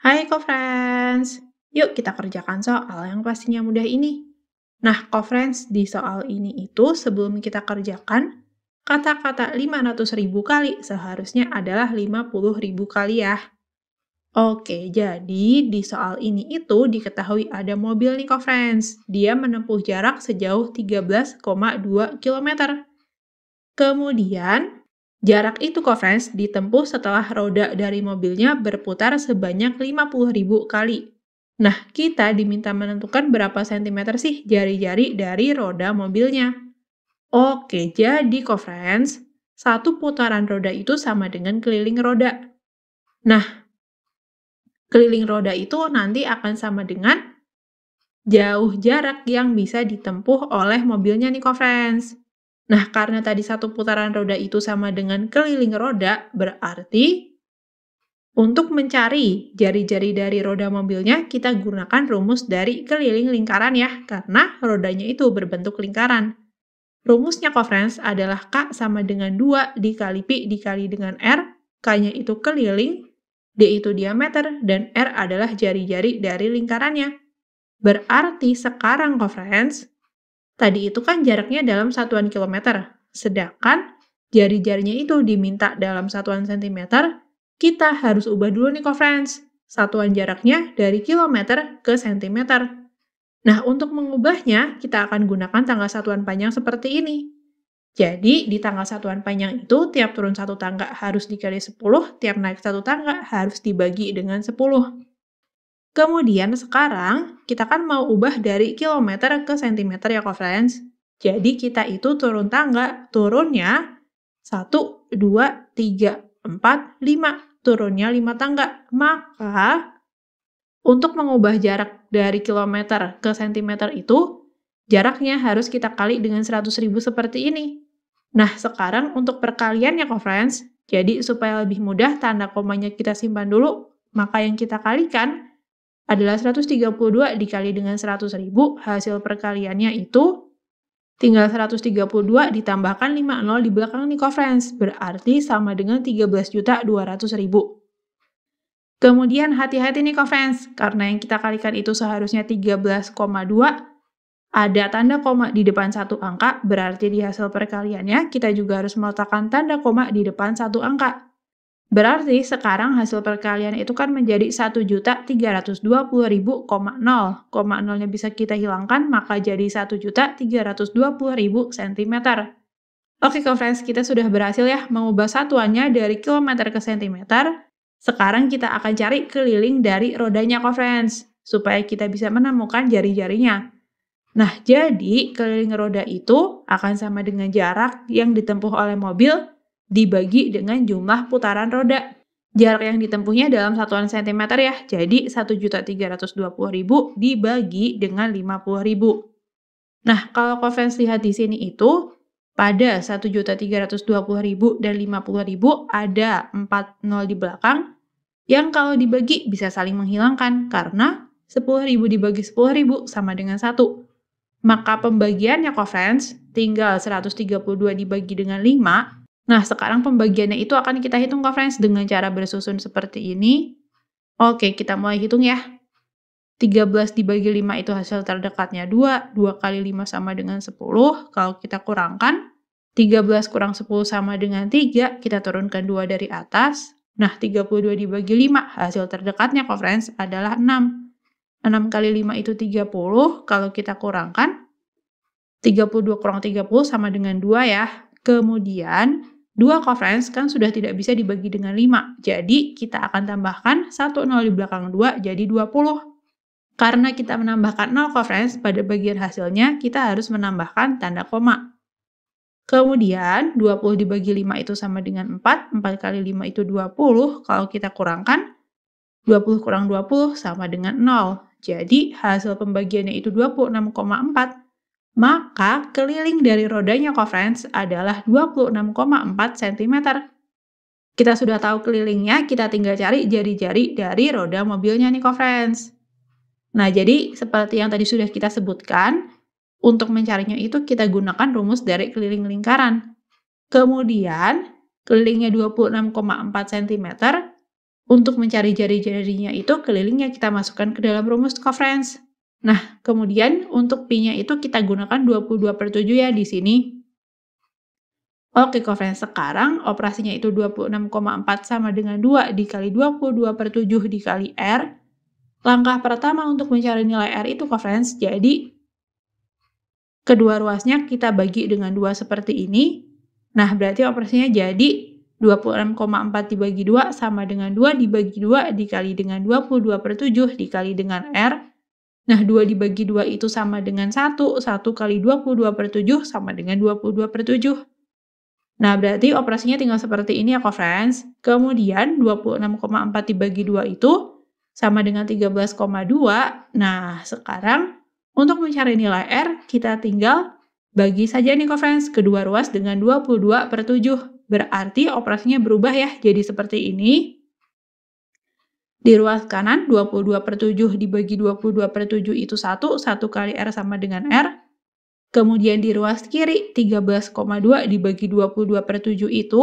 Hai co-friends, yuk kita kerjakan soal yang pastinya mudah ini. Nah, co-friends, di soal ini itu sebelum kita kerjakan, kata-kata 500 ribu kali seharusnya adalah 50 ribu kali ya. Oke, jadi di soal ini itu diketahui ada mobil nih co-friends. Dia menempuh jarak sejauh 13,2 km. Kemudian, Jarak itu, co-friends, ditempuh setelah roda dari mobilnya berputar sebanyak 50.000 kali. Nah, kita diminta menentukan berapa sentimeter sih jari-jari dari roda mobilnya. Oke, jadi co-friends, satu putaran roda itu sama dengan keliling roda. Nah, keliling roda itu nanti akan sama dengan jauh jarak yang bisa ditempuh oleh mobilnya nih, co-friends. Nah, karena tadi satu putaran roda itu sama dengan keliling roda, berarti untuk mencari jari-jari dari roda mobilnya, kita gunakan rumus dari keliling lingkaran ya, karena rodanya itu berbentuk lingkaran. Rumusnya friends adalah K sama dengan 2 dikali Pi dikali dengan R, K-nya itu keliling, D itu diameter, dan R adalah jari-jari dari lingkarannya. Berarti sekarang, friends, Tadi itu kan jaraknya dalam satuan kilometer, sedangkan jari-jarinya itu diminta dalam satuan sentimeter, kita harus ubah dulu nih friends, satuan jaraknya dari kilometer ke sentimeter. Nah, untuk mengubahnya, kita akan gunakan tangga satuan panjang seperti ini. Jadi, di tangga satuan panjang itu, tiap turun satu tangga harus dikali 10, tiap naik satu tangga harus dibagi dengan 10. Kemudian sekarang kita kan mau ubah dari kilometer ke sentimeter ya friends. Jadi kita itu turun tangga, turunnya 1, 2, 3, 4, 5. Turunnya 5 tangga. Maka untuk mengubah jarak dari kilometer ke sentimeter itu, jaraknya harus kita kali dengan 100 ribu seperti ini. Nah, sekarang untuk perkalian ya friends. Jadi supaya lebih mudah, tanda komanya kita simpan dulu. Maka yang kita kalikan adalah 132 dikali dengan 100 ribu, hasil perkaliannya itu tinggal 132 ditambahkan 50 di belakang Nico Friends, berarti sama dengan 13.200.000. Kemudian hati-hati nih Friends, karena yang kita kalikan itu seharusnya 13,2, ada tanda koma di depan satu angka, berarti di hasil perkaliannya kita juga harus meletakkan tanda koma di depan satu angka. Berarti sekarang hasil perkalian itu kan menjadi 1.320.000,0. 0 nya bisa kita hilangkan, maka jadi 1.320.000 cm. Oke, okay, friends, kita sudah berhasil ya mengubah satuannya dari kilometer ke sentimeter. Sekarang kita akan cari keliling dari rodanya, friends, supaya kita bisa menemukan jari-jarinya. Nah, jadi keliling roda itu akan sama dengan jarak yang ditempuh oleh mobil dibagi dengan jumlah putaran roda. Jarak yang ditempuhnya dalam satuan cm ya, jadi 1.320.000 dibagi dengan 50.000. Nah, kalau Covens lihat di sini itu, pada 1.320.000 dan 50.000 ada 4 nol di belakang, yang kalau dibagi bisa saling menghilangkan karena 10.000 dibagi 10.000 sama dengan 1. Maka pembagiannya Covens tinggal 132 dibagi dengan 5 Nah, sekarang pembagiannya itu akan kita hitung Kak friends dengan cara bersusun seperti ini. Oke, kita mulai hitung ya. 13 dibagi 5 itu hasil terdekatnya 2. 2 kali 5 sama dengan 10. Kalau kita kurangkan, 13 kurang 10 sama dengan 3. Kita turunkan 2 dari atas. Nah, 32 dibagi 5, hasil terdekatnya kok friends adalah 6. 6 kali 5 itu 30. Kalau kita kurangkan, 32 kurang 30 sama dengan 2 ya. Kemudian, 2 covalent kan sudah tidak bisa dibagi dengan 5, jadi kita akan tambahkan 1 0 di belakang 2 jadi 20. Karena kita menambahkan 0 covalent pada bagian hasilnya, kita harus menambahkan tanda koma. Kemudian 20 dibagi 5 itu sama dengan 4, 4 kali 5 itu 20, kalau kita kurangkan 20 kurang 20 sama dengan 0. Jadi hasil pembagiannya itu 26,4 maka keliling dari rodanya Covrance adalah 26,4 cm. Kita sudah tahu kelilingnya, kita tinggal cari jari-jari dari roda mobilnya nih Covrance. Nah, jadi seperti yang tadi sudah kita sebutkan, untuk mencarinya itu kita gunakan rumus dari keliling lingkaran. Kemudian, kelilingnya 26,4 cm, untuk mencari jari-jarinya itu kelilingnya kita masukkan ke dalam rumus Covrance. Nah, kemudian untuk P-nya itu kita gunakan 22 per 7 ya di sini. Oke, kofren sekarang operasinya itu 26,4 sama dengan 2 dikali 22 per 7 dikali R. Langkah pertama untuk mencari nilai R itu, kofren, jadi kedua ruasnya kita bagi dengan 2 seperti ini. Nah, berarti operasinya jadi 26,4 dibagi 2 sama dengan 2 dibagi 2 dikali dengan 22 per 7 dikali dengan R Nah, 2 dibagi 2 itu sama dengan 1. 1 kali 22 per 7 sama dengan 22 per 7. Nah, berarti operasinya tinggal seperti ini ya, ko friends. Kemudian 26,4 dibagi 2 itu sama dengan 13,2. Nah, sekarang untuk mencari nilai R, kita tinggal bagi saja nih, ko friends, kedua ruas dengan 22 per 7. Berarti operasinya berubah ya, jadi seperti ini. Di ruas kanan 22 per 7 dibagi 22 per 7 itu 1, 1 kali R sama dengan R. Kemudian di ruas kiri 13,2 dibagi 22 per 7 itu,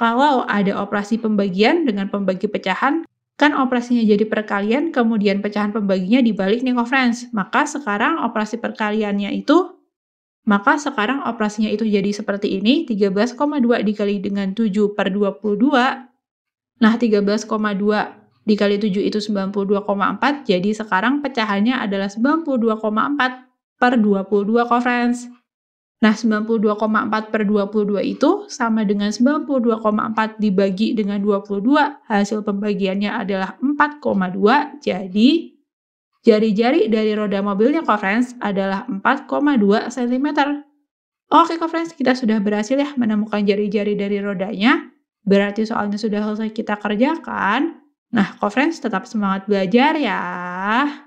kalau ada operasi pembagian dengan pembagi pecahan, Kan operasinya jadi perkalian, kemudian pecahan pembaginya dibalik nih friends Maka sekarang operasi perkaliannya itu, maka sekarang operasinya itu jadi seperti ini, 13,2 dikali dengan 7 per 22. Nah, 13,2 dikali 7 itu 92,4, jadi sekarang pecahannya adalah 92,4 per 22 conference. Nah, 92,4 per 22 itu sama dengan 92,4 dibagi dengan 22. Hasil pembagiannya adalah 4,2. Jadi, jari-jari dari roda mobilnya Conference adalah 4,2 cm. Oke, Conference, kita sudah berhasil ya menemukan jari-jari dari rodanya. Berarti soalnya sudah selesai kita kerjakan. Nah, conference tetap semangat belajar ya.